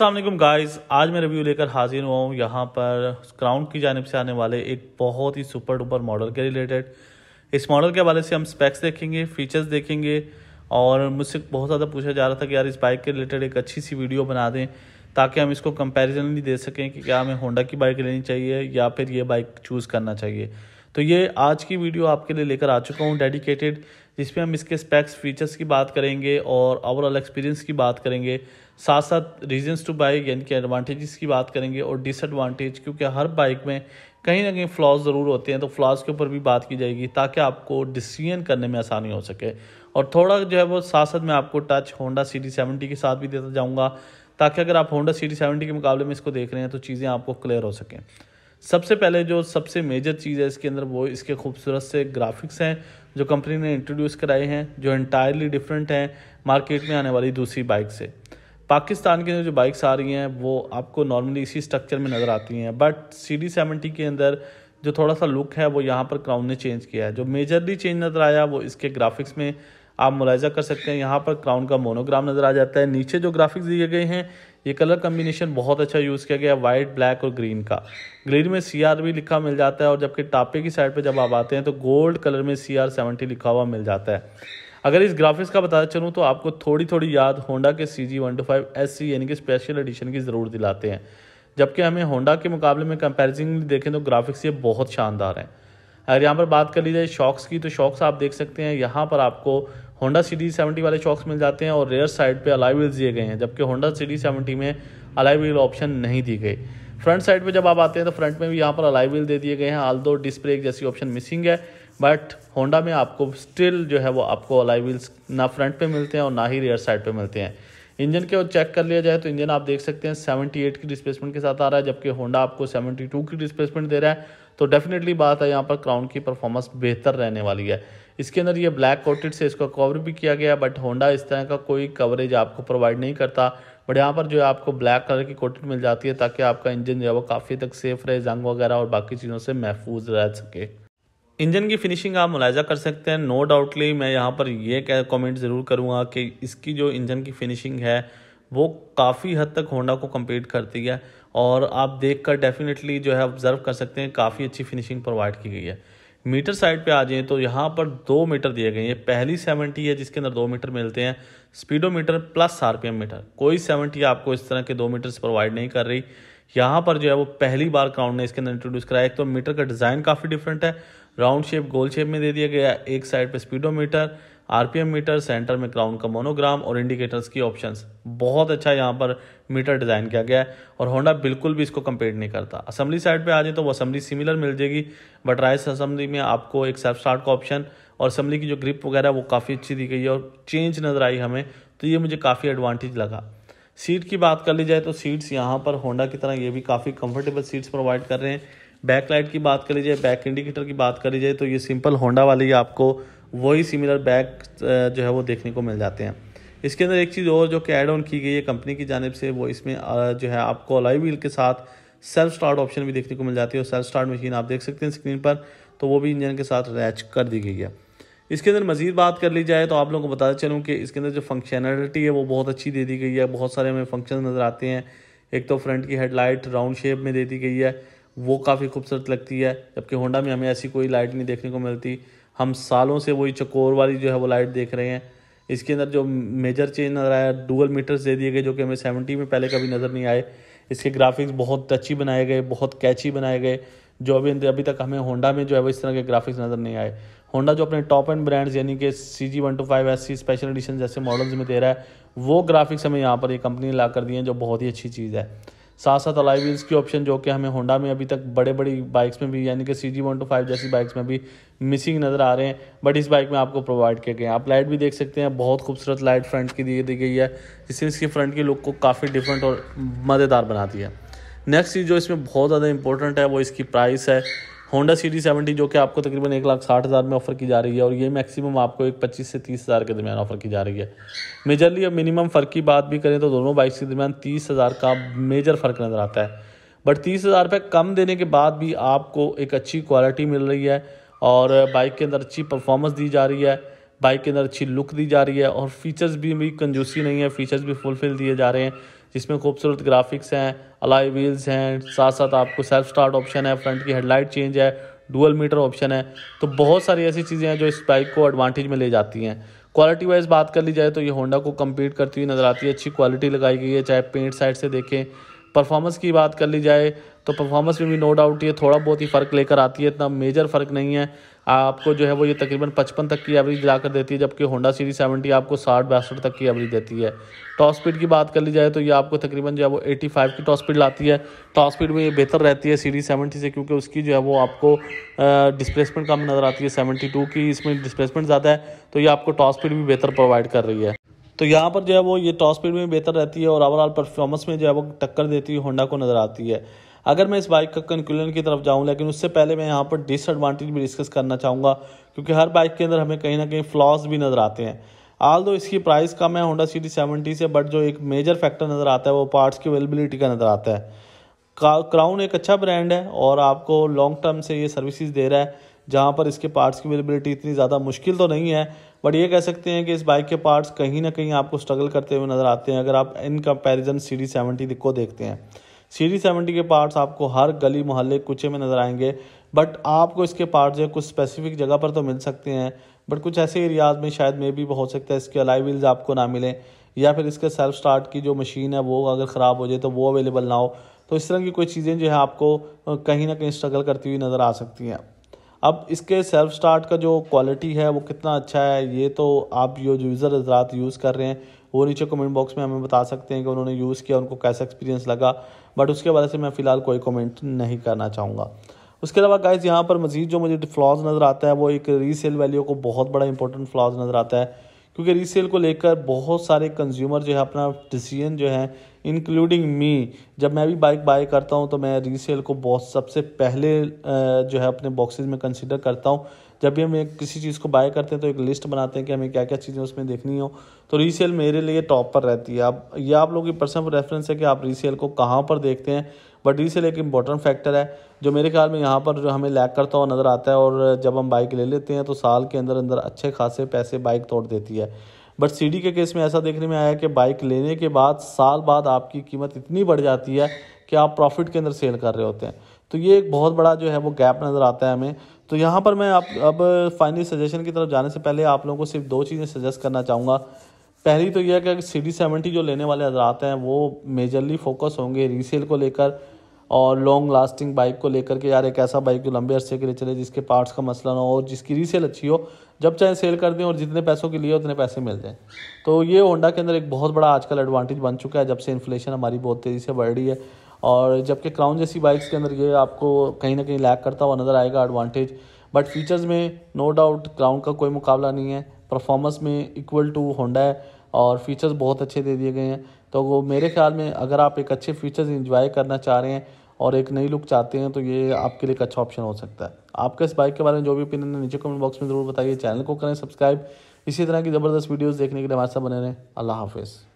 अल्लाम गाइस आज मैं रिव्यू लेकर हाजिर हुआ हूँ यहाँ पर क्राउन की जानब से आने वाले एक बहुत ही सुपर डुपर मॉडल के रिलेटेड इस मॉडल के हवाले से हम स्पेक्स देखेंगे फीचर्स देखेंगे और मुझसे बहुत ज़्यादा पूछा जा रहा था कि यार इस बाइक के रिलेटेड एक अच्छी सी वीडियो बना दें ताकि हम इसको कंपेरिजनली दे सकें कि क्या हमें होंडा की बाइक लेनी चाहिए या फिर ये बाइक चूज़ करना चाहिए तो ये आज की वीडियो आपके लिए लेकर आ चुका हूँ डेडिकेटेड जिसमें हम इसके स्पेक्स फीचर्स की बात करेंगे और ओवरऑल एक्सपीरियंस की बात करेंगे साथ साथ रीजंस टू बाइक यानी कि एडवांटेजेस की बात करेंगे और डिसएडवांटेज क्योंकि हर बाइक में कहीं ना कहीं फ्लॉज ज़रूर होते हैं तो फ्लॉज के ऊपर भी बात की जाएगी ताकि आपको डिसीजन करने में आसानी हो सके और थोड़ा जो है वो साथ साथ मैं आपको touch Honda C D seventy के साथ भी देता जाऊँगा ताकि अगर आप होंडा सी डी सेवेंटी के मुकाबले में इसको देख रहे हैं तो चीज़ें आपको क्लियर हो सकें सबसे पहले जो सबसे मेजर चीज़ है इसके अंदर वो इसके खूबसूरत से ग्राफिक्स हैं जो कंपनी ने इंट्रोड्यूस कराए हैं जो इंटायरली डिफरेंट हैं मार्केट में आने वाली दूसरी बाइक से पाकिस्तान के अंदर जो बाइक्स आ रही हैं वो आपको नॉर्मली इसी स्ट्रक्चर में नज़र आती हैं बट सी डी सेवेंटी के अंदर जो थोड़ा सा लुक है वो यहाँ पर क्राउन ने चेंज किया है जो मेजरली चेंज नज़र आया वो इसके ग्राफिक्स में आप मुलायजा कर सकते हैं यहाँ पर क्राउन का मोनोग्राम नज़र आ जाता है नीचे जो ग्राफिक्स दिए गए हैं ये कलर कम्बिनेशन बहुत अच्छा यूज़ किया गया वाइट ब्लैक और ग्रीन का ग्रीन में सी आर भी लिखा मिल जाता है और जबकि टापे की साइड पर जब आप आते हैं तो गोल्ड कलर में सी आर सेवेंटी लिखा हुआ मिल जाता है अगर इस ग्राफिक्स का बताया चलूँ तो आपको थोड़ी थोड़ी याद होंडा के C G one two five S C यानी कि स्पेशल एडिशन की ज़रूर दिलाते हैं जबकि हमें होंडा के मुकाबले में कंपेरिजन देखें तो ग्राफिक्स ये बहुत शानदार हैं अगर यहाँ पर बात कर ली जाए शॉक्स की तो शॉक्स आप देख सकते हैं यहाँ पर आपको होंडा सी डी सेवेंटी वाले शॉक्स मिल जाते हैं और रेयर साइड पे अलाई व्हील्स दिए गए हैं जबकि होंडा सी डी सेवेंटी में अलाई व्हील ऑप्शन नहीं दी गई फ्रंट साइड पे जब आप आते हैं तो फ्रंट में भी यहाँ पर अलाई व्हील दे दिए गए हैं आल दो डिस्क जैसी ऑप्शन मिसिंग है बट होंडा में आपको स्टिल जो है वो आपको अलाई व्हील्स ना फ्रंट पर मिलते हैं और ना ही रेयर साइड पर मिलते हैं इंजन के चेक कर लिया जाए तो इंजन आप देख सकते हैं एट की डिस्प्लेसमेंट के साथ आ रहा है जबकि होंडा आपको टू की डिस्प्लेसमेंट दे रहा है तो डेफिनेटली बात है यहाँ पर क्राउन की परफॉर्मेंस बेहतर रहने वाली है इसके अंदर ये ब्लैक कोटेड से इसको कवर भी किया गया बट होंडा इस तरह का कोई कवरेज आपको प्रोवाइड नहीं करता बट यहाँ पर जो है आपको ब्लैक कलर की कोटेड मिल जाती है ताकि आपका इंजन जो है वो काफ़ी तक सेफ रहे जंग वगैरह और बाकी चीज़ों से महफूज रह सके इंजन की फिनिशिंग आप मुलायजा कर सकते हैं नो डाउटली मैं यहाँ पर यह कह कमेंट ज़रूर करूँगा कि इसकी जो इंजन की फिनिशिंग है वो काफ़ी हद तक होंडा को कम्पीट करती है और आप देख कर डेफिनेटली जो है ऑब्ज़र्व कर सकते हैं काफ़ी अच्छी फिनिशिंग प्रोवाइड की गई है मीटर साइड पे आ जाए तो यहाँ पर दो मीटर दिए गए हैं पहली सेवेंटी है जिसके अंदर दो मीटर मिलते हैं स्पीडोमीटर प्लस आरपीएम मीटर कोई सेवेंटी आपको इस तरह के दो मीटर प्रोवाइड नहीं कर रही यहाँ पर जो है वो पहली बार काउंट ने इसके अंदर इंट्रोड्यूस कराया एक तो मीटर का डिज़ाइन काफ़ी डिफरेंट है राउंड शेप गोल शेप में दे दिया गया एक साइड पर मीटर आरपीएम मीटर सेंटर में क्राउन का मोनोग्राम और इंडिकेटर्स की ऑप्शंस बहुत अच्छा यहाँ पर मीटर डिज़ाइन किया गया है और होंडा बिल्कुल भी इसको कंपेयर नहीं करता असम्बली साइड पे आ जाए तो वो असम्बली सिमिलर मिल जाएगी बट राइस असम्बली में आपको एक सेल्फ स्टार्ट का ऑप्शन और असम्बली की जो ग्रिप वगैरह वो काफ़ी अच्छी दी गई है और चेंज नज़र आई हमें तो ये मुझे काफ़ी एडवांटेज लगा सीट की बात कर ली जाए तो सीट्स यहाँ पर होंडा की तरह ये भी काफ़ी कम्फर्टेबल सीट्स प्रोवाइड कर रहे हैं बैक लाइट की बात कर लीजिए बैक इंडिकेटर की बात कर लीजिए तो ये सिंपल होंडा वाली आपको वही सिमिलर बैग जो है वो देखने को मिल जाते हैं इसके अंदर एक चीज़ और जो कि एड ऑन की गई है कंपनी की जानब से वो इसमें जो है आपको अलाई व्हील के साथ सेल्फ स्टार्ट ऑप्शन भी देखने को मिल जाती है और सेल्फ स्टार्ट मशीन आप देख सकते हैं स्क्रीन पर तो वो भी इंजन के साथ अटैच कर दी गई है इसके अंदर मजीद बात कर ली जाए तो आप लोगों को बताते चलूँ कि इसके अंदर जो फंक्शनलिटी है वो बहुत अच्छी दे दी गई है बहुत सारे हमें फंक्शन नज़र आते हैं एक तो फ्रंट की हेडलाइट राउंड शेप में दे दी गई है वो काफ़ी खूबसूरत लगती है जबकि होंडा में हमें ऐसी कोई लाइट नहीं देखने को मिलती हम सालों से वही चकोर वाली जो है वो लाइट देख रहे हैं इसके अंदर जो मेजर चेंज नज़र आया डुअल मीटर्स दे दिए गए जो कि हमें सेवेंटी में पहले कभी नज़र नहीं आए इसके ग्राफिक्स बहुत अच्छी बनाए गए बहुत कैची बनाए गए जो अभी अभी तक हमें होंडा में जो है वो इस तरह के ग्राफिक्स नज़र नहीं आए होंडा जो अपने टॉप एंड ब्रांड्स यानी कि C G one two five S C special edition जैसे मॉडल्स में दे रहा है वो ग्राफिक्स हमें यहाँ पर ये कंपनी ला कर दी है जो बहुत ही अच्छी चीज़ है साथ साथ अलाई व्हील्स की ऑप्शन जो कि हमें होंडा में अभी तक बड़े बड़ी बाइक्स में भी यानी कि C G one two five जैसी बाइक्स में भी मिसिंग नज़र आ रहे हैं बट इस बाइक में आपको प्रोवाइड किए गए हैं आप लाइट भी देख सकते हैं बहुत खूबसूरत लाइट फ्रंट की दी दी गई है इससे इसकी फ्रंट की लुक को काफ़ी डिफरेंट और मज़ेदार बनाती है नेक्स्ट चीज़ जो इसमें बहुत ज़्यादा इंपॉर्टेंट है वो इसकी प्राइस है होंडा सी डी सेवेंटी जो कि आपको तकरीबन एक लाख साठ हज़ार में ऑफर की जा रही है और ये मैक्सिमम आपको एक पच्चीस से तीस हज़ार के दरमियान ऑफर की जा रही है मेजरली अब मिनिमम फ़र्क की बात भी करें तो दोनों बाइक्स के दरमियान तीस हज़ार का मेजर फ़र्क नज़र आता है बट तीस हज़ार रुपये कम देने के बाद भी आपको एक अच्छी क्वालिटी मिल रही है और बाइक के अंदर अच्छी परफॉर्मेंस दी जा रही है बाइक के अंदर अच्छी लुक दी जा रही है और फीचर्स भी भी कंजूसी नहीं है फीचर्स भी फुलफिल दिए जा रहे हैं जिसमें खूबसूरत ग्राफिक्स हैं अलाई व्हील्स हैं साथ साथ आपको सेल्फ स्टार्ट ऑप्शन है फ्रंट की हेडलाइट चेंज है डुअल मीटर ऑप्शन है तो बहुत सारी ऐसी चीज़ें हैं जो इस बाइक को एडवांटेज में ले जाती हैं क्वालिटी वाइज बात कर ली जाए तो ये होंडा को कम्पीट करती हुई नज़र आती है अच्छी क्वालिटी लगाई गई है चाहे पेंट साइड से देखें परफॉर्मेंस की बात कर ली जाए तो परफॉर्मेंस में भी नो डाउट ये थोड़ा बहुत ही फ़र्क लेकर आती है इतना मेजर फ़र्क नहीं है आपको जो है वो ये तकरीबन पचपन तक की एवरेज ला कर देती है जबकि होंडा सीरीज सेवेंटी आपको साठ बासठ तक की एवरेज देती है टॉप स्पीड की बात कर ली जाए तो ये आपको तकरीबन जो है वो एटी फाइव की टॉप स्पीड लाती है टॉप स्पीड में ये बेहतर रहती है सीरीज सेवेंटी से क्योंकि उसकी जो है वो आपको डिस्प्लेसमेंट कम नज़र आती है सेवेंटी टू की इसमें डिस्प्लेसमेंट ज़्यादा है तो ये आपको टॉप स्पीड भी बेहतर प्रोवाइड कर रही है तो यहाँ पर जो है वो ये टॉस स्पीड में बेहतर रहती है और ओवरऑल परफॉर्मेंस में जो है वो टक्कर देती हुई होंडा को नज़र आती है अगर मैं इस बाइक का कंक्लूजन की तरफ जाऊँ लेकिन उससे पहले मैं यहाँ पर डिसएडवांटेज भी डिस्कस करना चाहूँगा क्योंकि हर बाइक के अंदर हमें कहीं ना कहीं फ्लॉज भी नज़र आते हैं आल दो इसकी प्राइस कम है होंडा सिटी सेवेंटी से बट जो एक मेजर फैक्टर नज़र आता है वो पार्ट्स की अवेलेबिलिटी का नज़र आता है क्राउन एक अच्छा ब्रांड है और आपको लॉन्ग टर्म से ये सर्विसेज दे रहा है जहाँ पर इसके पार्ट्स की अवेलेबिलिटी इतनी ज़्यादा मुश्किल तो नहीं है बट ये कह सकते हैं कि इस बाइक के पार्ट्स कहीं ना कहीं आपको स्ट्रगल करते हुए नज़र आते हैं अगर आप in comparison C D seventy को देखते हैं सी डी सेवेंटी के पार्ट्स आपको हर गली मोहल्ले कुचे में नज़र आएंगे बट आपको इसके पार्ट्स जो कुछ स्पेसिफिक जगह पर तो मिल सकते हैं बट कुछ ऐसे एरियाज में शायद मे भी हो सकता है इसके अलाई व्हील्स आपको ना मिलें या फिर इसके सेल्फ स्टार्ट की जो मशीन है वो अगर ख़राब हो जाए तो वो अवेलेबल ना हो तो इस तरह की कोई चीज़ें जो है आपको कहीं ना कहीं स्ट्रगल करती हुई नज़र आ सकती हैं अब इसके सेल्फ स्टार्ट का जो क्वालिटी है वो कितना अच्छा है ये तो आप जो यूज़र हजरात यूज़ कर रहे हैं वो नीचे कमेंट बॉक्स में हमें बता सकते हैं कि उन्होंने यूज़ किया उनको कैसा एक्सपीरियंस लगा बट उसके बारे से मैं फ़िलहाल कोई कमेंट नहीं करना चाहूँगा उसके अलावा गाइज यहाँ पर मजीद जो मुझे फ्लॉज नज़र आता है वो एक रीसेल वैल्यू को बहुत बड़ा इंपॉर्टेंट फ्लॉज नज़र आता है क्योंकि रीसेल को लेकर बहुत सारे कंज्यूमर जो है अपना डिसीजन जो है इंक्लूडिंग मी जब मैं भी बाइक बाय करता हूँ तो मैं रीसेल को बहुत सबसे पहले जो है अपने बॉक्सेस में कंसिडर करता हूँ जब भी हम एक किसी चीज़ को बाय करते हैं तो एक लिस्ट बनाते हैं कि हमें क्या क्या चीज़ें उसमें देखनी हो तो रीसेल मेरे लिए टॉप पर रहती है आप यह आप लोगों की पर्सनल रेफरेंस है कि आप रीसेल को कहाँ पर देखते हैं बट रीसेल एक इम्पॉर्टेंट फैक्टर है जो मेरे ख्याल में यहाँ पर जो हमें लैक करता हुआ नज़र आता है और जब हम बाइक ले लेते हैं तो साल के अंदर अंदर अच्छे खासे पैसे बाइक तोड़ देती है बट सी के केस में ऐसा देखने में आया कि बाइक लेने के बाद साल बाद आपकी कीमत इतनी बढ़ जाती है कि आप प्रॉफिट के अंदर सेल कर रहे होते हैं तो ये एक बहुत बड़ा जो है वो गैप नज़र आता है हमें तो यहाँ पर मैं आप अब फाइनली सजेशन की तरफ जाने से पहले आप लोगों को सिर्फ दो चीज़ें सजेस्ट करना चाहूँगा पहली तो यह है कि सी डी सेवेंटी जो लेने वाले हजरात हैं वो मेजरली फोकस होंगे रीसेल को लेकर और लॉन्ग लास्टिंग बाइक को लेकर के यार एक ऐसा बाइक जो लंबे अरसे के लिए चले जिसके पार्ट्स का मसला ना हो और जिसकी रीसेल अच्छी हो जब चाहे सेल कर दें और जितने पैसों के लिए उतने पैसे मिल जाएँ तो ये होंडा के अंदर एक बहुत बड़ा आजकल एडवांटेज बन चुका है जब से इन्फ्लेशन हमारी बहुत तेज़ी से बढ़ रही है और जबकि क्राउन जैसी बाइक्स के अंदर ये आपको कहीं ना कहीं लैक करता हुआ नज़र आएगा एडवांटेज बट फीचर्स में नो डाउट क्राउन का कोई मुकाबला नहीं है परफॉर्मेंस में इक्वल टू होंडा है और फीचर्स बहुत अच्छे दे दिए गए हैं तो वो मेरे ख्याल में अगर आप एक अच्छे फीचर्स इंजॉय करना चाह रहे हैं और एक नई लुक चाहते हैं तो ये आपके लिए एक अच्छा ऑप्शन हो सकता है आपका इस बाइक के बारे में जो भी ओपिनियन है नीचे कमेंट बॉक्स में ज़रूर बताइए चैनल को करें सब्सक्राइब इसी तरह की ज़बरदस्त वीडियोज़ देखने के लिए हमारे साथ बने रहें अल्लाह हाफिज़